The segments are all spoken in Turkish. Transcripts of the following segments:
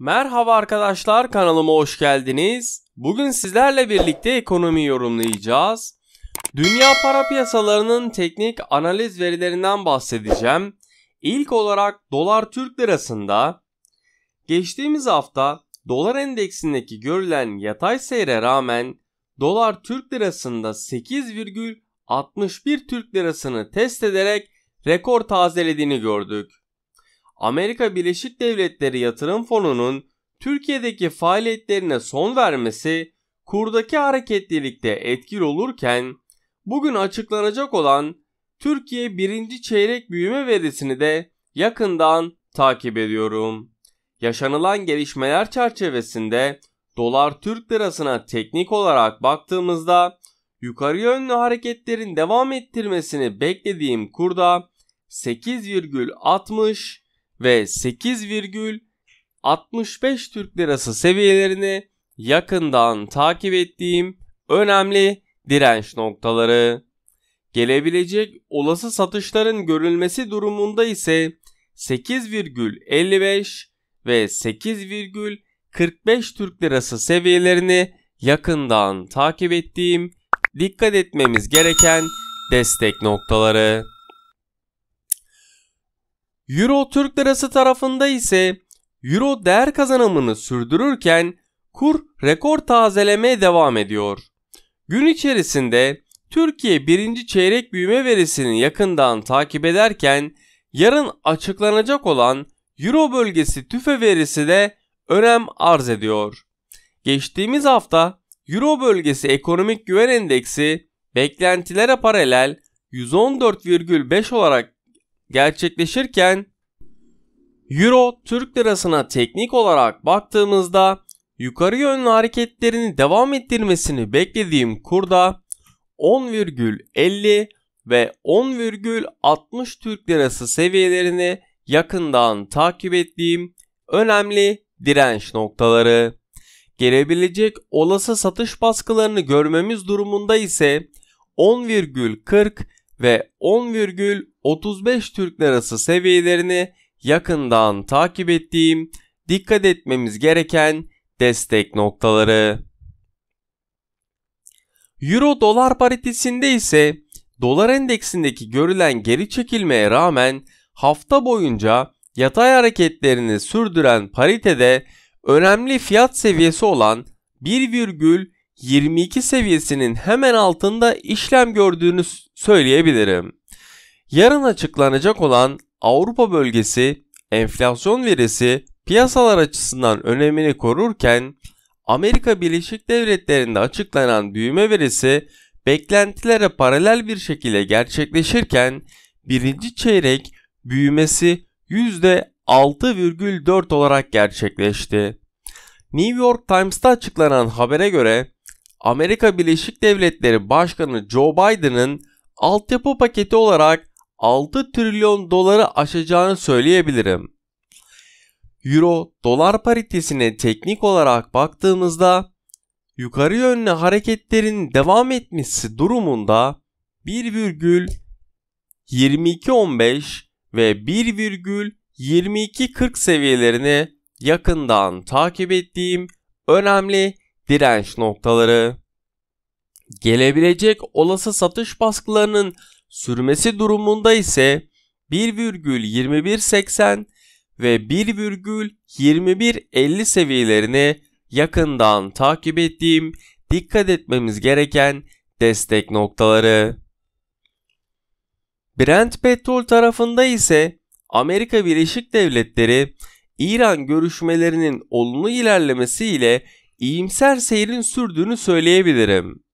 Merhaba arkadaşlar kanalıma hoş geldiniz. Bugün sizlerle birlikte ekonomi yorumlayacağız. Dünya para piyasalarının teknik analiz verilerinden bahsedeceğim. İlk olarak dolar Türk lirasında geçtiğimiz hafta dolar endeksindeki görülen yatay seyre rağmen dolar Türk lirasında 8,61 Türk lirasını test ederek rekor tazelediğini gördük. Amerika Birleşik Devletleri Yatırım Fonu'nun Türkiye'deki faaliyetlerine son vermesi kurdaki hareketlilikte etkili olurken bugün açıklanacak olan Türkiye birinci çeyrek büyüme verisini de yakından takip ediyorum. Yaşanılan gelişmeler çerçevesinde dolar Türk lirasına teknik olarak baktığımızda yukarı yönlü hareketlerin devam ettirmesini beklediğim kurda 8,60 ve 8,65 Türk Lirası seviyelerini yakından takip ettiğim önemli direnç noktaları. Gelebilecek olası satışların görülmesi durumunda ise 8,55 ve 8,45 Türk Lirası seviyelerini yakından takip ettiğim dikkat etmemiz gereken destek noktaları. Euro Türk Lirası tarafında ise Euro değer kazanımını sürdürürken kur rekor tazelemeye devam ediyor. Gün içerisinde Türkiye birinci çeyrek büyüme verisini yakından takip ederken yarın açıklanacak olan Euro bölgesi tüfe verisi de önem arz ediyor. Geçtiğimiz hafta Euro bölgesi ekonomik güven endeksi beklentilere paralel 114,5 olarak gerçekleşirken Euro Türk lirasına teknik olarak baktığımızda yukarı yönlü hareketlerini devam ettirmesini beklediğim kurda 10,50 ve 10,60 Türk lirası seviyelerini yakından takip ettiğim önemli direnç noktaları. Gelebilecek olası satış baskılarını görmemiz durumunda ise 10,40 ve 10,35 Türk Lirası seviyelerini yakından takip ettiğim dikkat etmemiz gereken destek noktaları. Euro dolar paritesinde ise dolar endeksindeki görülen geri çekilmeye rağmen hafta boyunca yatay hareketlerini sürdüren paritede önemli fiyat seviyesi olan 1,7 22 seviyesinin hemen altında işlem gördüğünü söyleyebilirim. Yarın açıklanacak olan Avrupa bölgesi enflasyon verisi piyasalar açısından önemini korurken Amerika Birleşik Devletleri'nde açıklanan büyüme verisi beklentilere paralel bir şekilde gerçekleşirken birinci çeyrek büyümesi %6,4 olarak gerçekleşti. New York Times'ta açıklanan habere göre Amerika Birleşik Devletleri Başkanı Joe Biden'ın altyapı paketi olarak 6 trilyon doları aşacağını söyleyebilirim. Euro dolar paritesine teknik olarak baktığımızda yukarı yönlü hareketlerin devam etmesi durumunda 1,2215 ve 1,2240 seviyelerini yakından takip ettiğim önemli direnç noktaları. Gelebilecek olası satış baskılarının sürmesi durumunda ise 1,2180 ve 1,2150 seviyelerini yakından takip ettiğim dikkat etmemiz gereken destek noktaları. Brent petrol tarafında ise Amerika Birleşik Devletleri İran görüşmelerinin olumlu ilerlemesiyle iyimser seyrin sürdüğünü söyleyebilirim.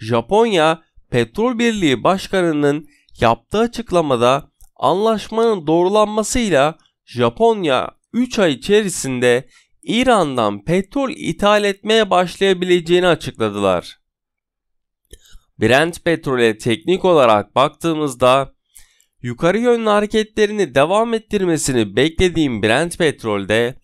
Japonya Petrol Birliği Başkanı'nın yaptığı açıklamada anlaşmanın doğrulanmasıyla Japonya 3 ay içerisinde İran'dan petrol ithal etmeye başlayabileceğini açıkladılar. Brent petrole teknik olarak baktığımızda yukarı yönlü hareketlerini devam ettirmesini beklediğim Brent petrolde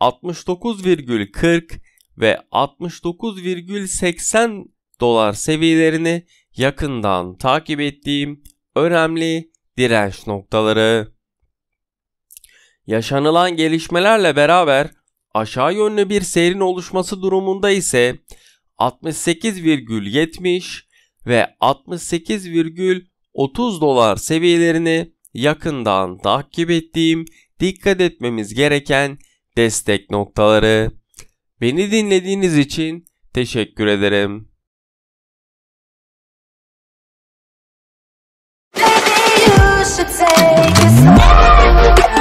69,40 ve 69,80 dolar seviyelerini yakından takip ettiğim önemli direnç noktaları. Yaşanılan gelişmelerle beraber aşağı yönlü bir seyrin oluşması durumunda ise 68,70 ve 68,30 dolar seviyelerini yakından takip ettiğim dikkat etmemiz gereken destek noktaları. Beni dinlediğiniz için teşekkür ederim. Maybe you